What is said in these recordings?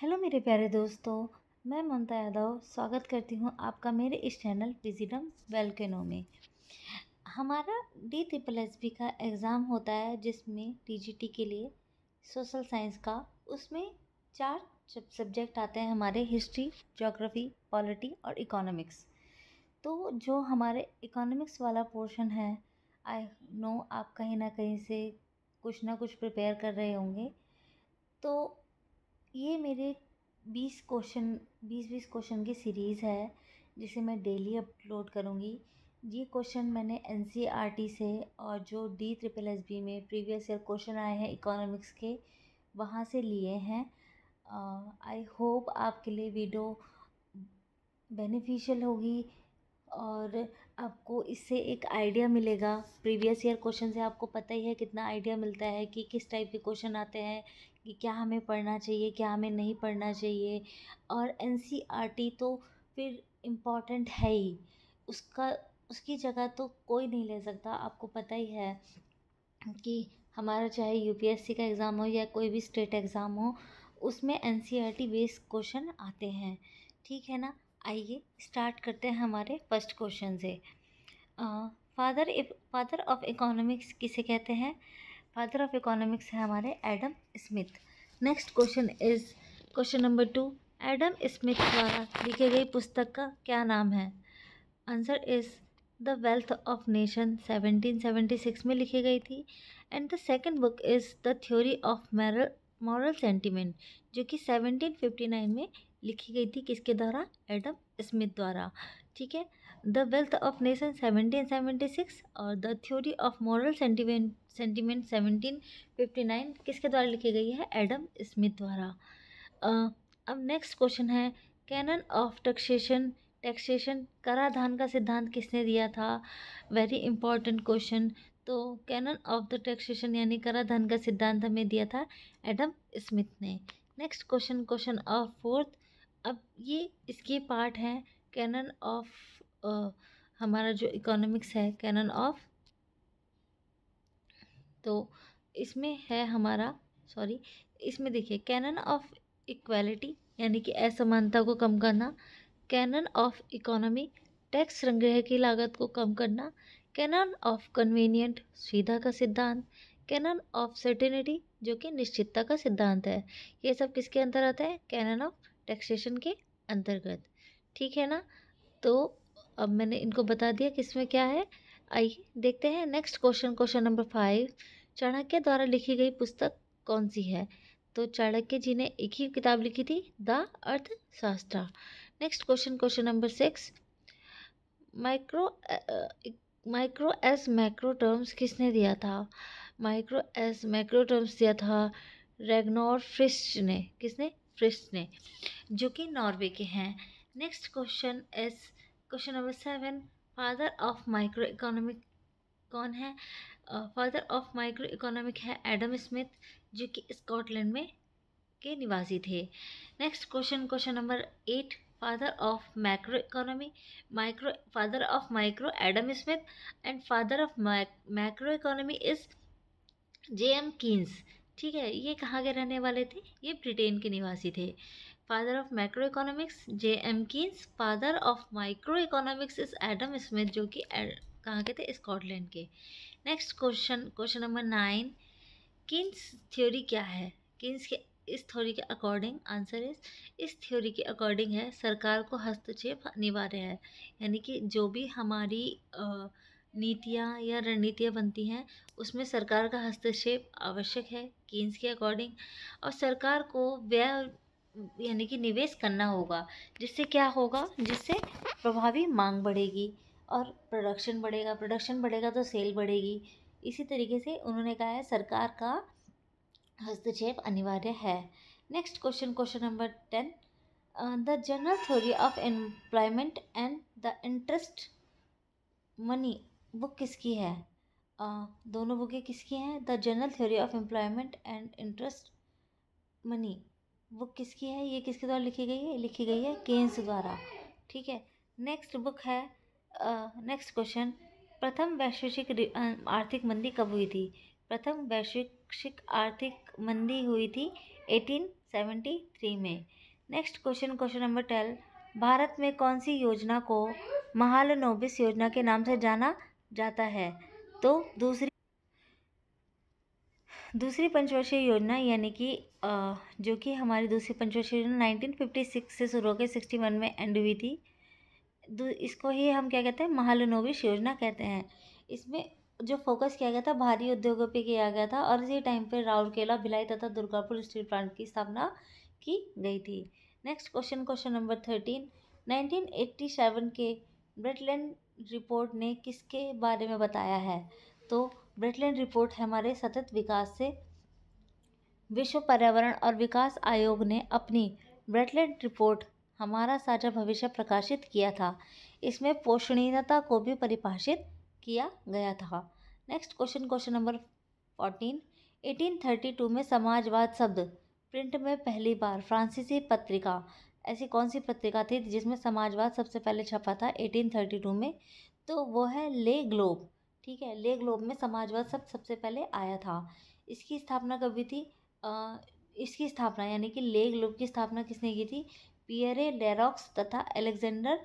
hello मेरे प्यारे दोस्तों मैं ममता यादव स्वागत करती हूँ आपका मेरे इस चैनल विजिडम वेलकनो में हमारा डी ट्रिपल एस बी का एग्ज़ाम होता है जिसमें टी के लिए सोशल साइंस का उसमें चार सब्जेक्ट आते हैं हमारे हिस्ट्री जोग्राफ़ी पॉलिटी और इकोनॉमिक्स तो जो हमारे इकोनॉमिक्स वाला पोर्शन है आई नो आप कहीं ना कहीं से कुछ ना कुछ प्रिपेयर कर रहे होंगे तो ये मेरे बीस क्वेश्चन बीस बीस क्वेश्चन की सीरीज़ है जिसे मैं डेली अपलोड करूँगी ये क्वेश्चन मैंने एन से और जो डी ट्रिपल एस बी में प्रीवियस ईयर क्वेश्चन आए हैं इकोनॉमिक्स के वहाँ से लिए हैं आई होप आपके लिए वीडियो बेनिफिशियल होगी और आपको इससे एक आइडिया मिलेगा प्रीवियस ईयर क्वेश्चन से आपको पता ही है कितना आइडिया मिलता है कि किस टाइप के क्वेश्चन आते हैं कि क्या हमें पढ़ना चाहिए क्या हमें नहीं पढ़ना चाहिए और एन e तो फिर इम्पॉर्टेंट है ही उसका उसकी जगह तो कोई नहीं ले सकता आपको पता ही है कि हमारा चाहे यू का एग्ज़ाम हो या कोई भी स्टेट एग्ज़ाम हो उसमें एन सी बेस्ड क्वेश्चन आते हैं ठीक है ना आइए स्टार्ट करते हैं हमारे फर्स्ट क्वेश्चन से फादर फादर ऑफ इकोनॉमिक्स किसे कहते हैं फादर ऑफ इकोनॉमिक्स है हमारे Adam Smith next question is question number two Adam Smith द्वारा लिखी गई पुस्तक का क्या नाम है answer is the wealth of nation 1776 में लिखी गई थी and the second book is the theory of moral moral sentiment जो कि 1759 में लिखी गई थी किसके द्वारा एडम स्मिथ द्वारा ठीक है द वेल्थ ऑफ नेशन 1776 और the theory of moral sentiment sentiment nine किसके द्वारा लिखी गई है एडम स्मिथ द्वारा uh, अब नेक्स्ट क्वेश्चन है कैनन ऑफ टैक्सेशन टैक्सेशन कराधान का सिद्धांत किसने दिया था वेरी इंपॉर्टेंट क्वेश्चन तो कैनन ऑफ द टैक्सेशन यानी कराधान का सिद्धांत हमें दिया था एडम स्मिथ ने next question question of fourth अब ये इसके पार्ट हैं कैनन ऑफ हमारा जो इकोनॉमिक्स है कैनन ऑफ तो इसमें है हमारा सॉरी इसमें देखिए कैनन ऑफ इक्वालिटी यानी कि असमानता को कम करना कैनन ऑफ इकोनॉमी टैक्स संग्रह की लागत को कम करना कैनन ऑफ कन्वीनियंट सुविधा का सिद्धांत कैनन ऑफ सर्टेनिटी जो कि निश्चितता का सिद्धांत है ये सब किसके अंतर आता है कैनन ऑफ टैक्सेशन के अंतर्गत ठीक है ना तो अब मैंने इनको बता दिया कि इसमें क्या है आइए देखते हैं next question question number five Chanakya द्वारा लिखी गई पुस्तक कौन सी है तो चाणक्य जी ने एक ही किताब लिखी थी the Arthashastra next question question number six micro micro एस मैक्रो टर्म्स किसने दिया था माइक्रो एस मैक्रो टर्म्स दिया था रेगनोर फ्रिस्ट ने किसने फ्रिस्ट ने जो कि नॉर्वे के हैं next question is question number seven father of micro economic कौन है फादर ऑफ माइक्रो इकोनॉमिक है एडम स्मिथ जो कि स्कॉटलैंड में के निवासी थे next question question number eight father of micro economy micro father of micro Adam Smith and father of micro economy is J M Keynes ठीक है ये कहाँ के रहने वाले थे ये ब्रिटेन के निवासी थे father of micro economics J M Keynes father of micro economics is Adam Smith जो कि कहाँ के थे स्कॉटलैंड के next question question number nine Keynes theory क्या है किन्स के इस थ्योरी के अकॉर्डिंग आंसर इज इस थ्योरी के अकॉर्डिंग है सरकार को हस्तक्षेप अनिवार्य है यानी कि जो भी हमारी नीतियाँ या रणनीतियाँ बनती हैं उसमें सरकार का हस्तक्षेप आवश्यक है किन्स के अकॉर्डिंग और सरकार को व्यय यानी कि निवेश करना होगा जिससे क्या होगा जिससे प्रभावी मांग बढ़ेगी और प्रोडक्शन बढ़ेगा प्रोडक्शन बढ़ेगा तो सेल बढ़ेगी इसी तरीके से उन्होंने कहा है सरकार का हस्तक्षेप अनिवार्य है next question question number ten the general theory of employment and the interest money book किसकी है uh, दोनों बुकें किसकी हैं the general theory of employment and interest money book किसकी है ये किसके द्वारा लिखी गई है लिखी गई है केन्स द्वारा ठीक है नेक्स्ट बुक है नेक्स्ट क्वेश्चन प्रथम वैश्विक आर्थिक मंदी कब हुई थी प्रथम वैश्विक आर्थिक मंदी हुई थी 1873 में next question question number twelve Bharat में कौन सी योजना को महालनोबिस योजना के नाम से जाना जाता है तो दूसरी दूसरी पंचवर्षीय योजना यानी कि जो कि हमारी दूसरी पंचवर्षीय योजना 1956 से शुरू होकर 61 में एंड हुई थी इसको ही हम क्या कहते हैं महालनोविश योजना कहते हैं इसमें जो फोकस किया गया था भारी उद्योगों पे किया गया था और इसी टाइम पर राउरकेला भिलाई तथा दुर्गापुर स्टील प्लांट की स्थापना की गई थी next question question number thirteen seven के ब्रेटलैंड रिपोर्ट ने किसके बारे में बताया है तो ब्रिटलैंड रिपोर्ट हमारे सतत विकास से विश्व पर्यावरण और विकास आयोग ने अपनी ब्रेटलैंड रिपोर्ट हमारा साझा भविष्य प्रकाशित किया था इसमें पोषणीयता को भी परिभाषित किया गया था next question question number fourteen eighteen thirty two में समाजवाद शब्द प्रिंट में पहली बार फ्रांसीसी पत्रिका ऐसी कौन सी पत्रिका थी जिसमें समाजवाद सबसे पहले छपा था एटीन थर्टी टू में तो वो है ले ग्लोब ठीक है ले ग्लोब में समाजवाद सब सबसे पहले आया था इसकी स्थापना कब हुई थी इसकी स्थापना यानी कि ले ग्लोब की स्थापना किसने की थी पियरे लेरॉक्स तथा अलेक्जेंडर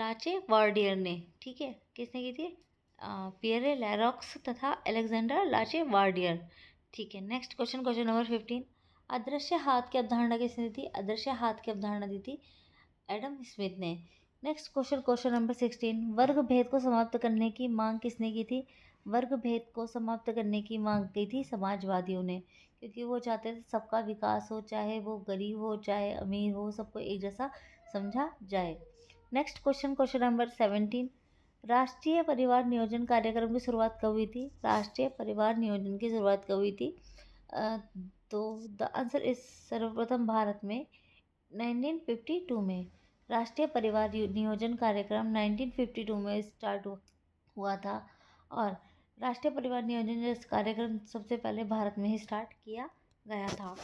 लाचे वार्डियर ने ठीक है किसने की थी पियरे लेरॉक्स तथा अलेक्जेंडर लाचे वार्डियर ठीक है next question question number fifteen अदृश्य हाथ की अवधारणा किसने दी थी अदृश्य हाथ की अवधारणा दी थी एडम स्मिथ ने next question question number sixteen वर्ग भेद को समाप्त करने की मांग किसने की थी वर्ग भेद को समाप्त करने की मांग की थी समाजवादियों ने क्योंकि वो चाहते थे सबका विकास हो चाहे वो गरीब हो चाहे अमीर हो सबको एक जैसा समझा जाए next question question number seventeen राष्ट्रीय परिवार नियोजन कार्यक्रम की शुरुआत कब हुई थी राष्ट्रीय परिवार नियोजन की शुरुआत कब हुई थी तो द आंसर इस सर्वप्रथम भारत में टू में राष्ट्रीय परिवार नियोजन कार्यक्रम 1952 में स्टार्ट हुआ था और राष्ट्रीय परिवार नियोजन कार्यक्रम सबसे पहले भारत में ही स्टार्ट किया गया था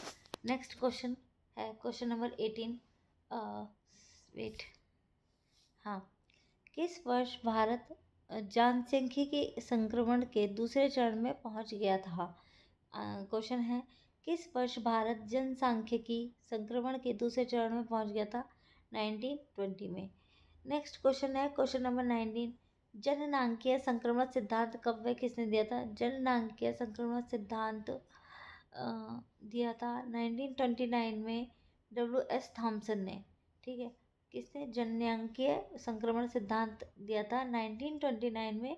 नेक्स्ट क्वेश्चन है क्वेश्चन नंबर एटीन वेट हाँ किस वर्ष भारत जनसंख्या के संक्रमण के दूसरे चरण में पहुंच गया था क्वेश्चन है किस वर्ष भारत की संक्रमण के दूसरे चरण में पहुंच गया था 1920 ट्वेंटी में नेक्स्ट क्वेश्चन है क्वेश्चन नंबर नाइनटीन जननांकीय संक्रमण सिद्धांत कव्य किसने दिया था जननांकीय संक्रमण सिद्धांत दिया था 1929 में डब्ल्यू एस थॉम्सन ने ठीक है किसने जननांकीय संक्रमण सिद्धांत दिया था 1929 में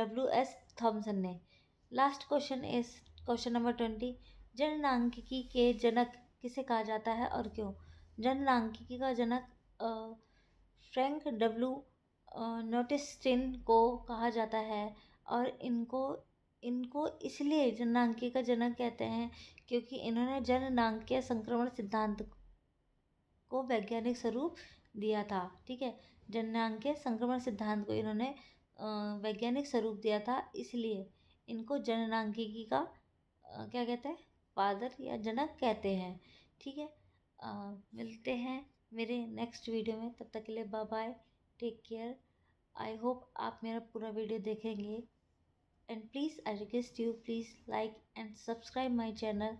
डब्ल्यू एस थॉम्सन ने लास्ट क्वेश्चन इस क्वेश्चन नंबर ट्वेंटी जननांकिकी के जनक किसे कहा जाता है और क्यों जनलांकिकी का जनक फ्रैंक डब्लू नोटिस्टीन को कहा जाता है और इनको इनको इसलिए जननांकीय का जनक कहते हैं क्योंकि इन्होंने जननांकीय संक्रमण सिद्धांत को वैज्ञानिक स्वरूप दिया था ठीक है जननांकीय संक्रमण सिद्धांत को इन्होंने वैज्ञानिक स्वरूप दिया था इसलिए इनको जननांकिकी का क्या कहते हैं फादर या जनक कहते हैं ठीक है मिलते हैं मेरे नेक्स्ट वीडियो में तब तक के लिए bye bye take care I hope आप मेरा पूरा वीडियो देखेंगे and please I request you please like and subscribe my channel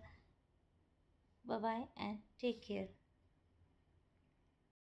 bye bye and take care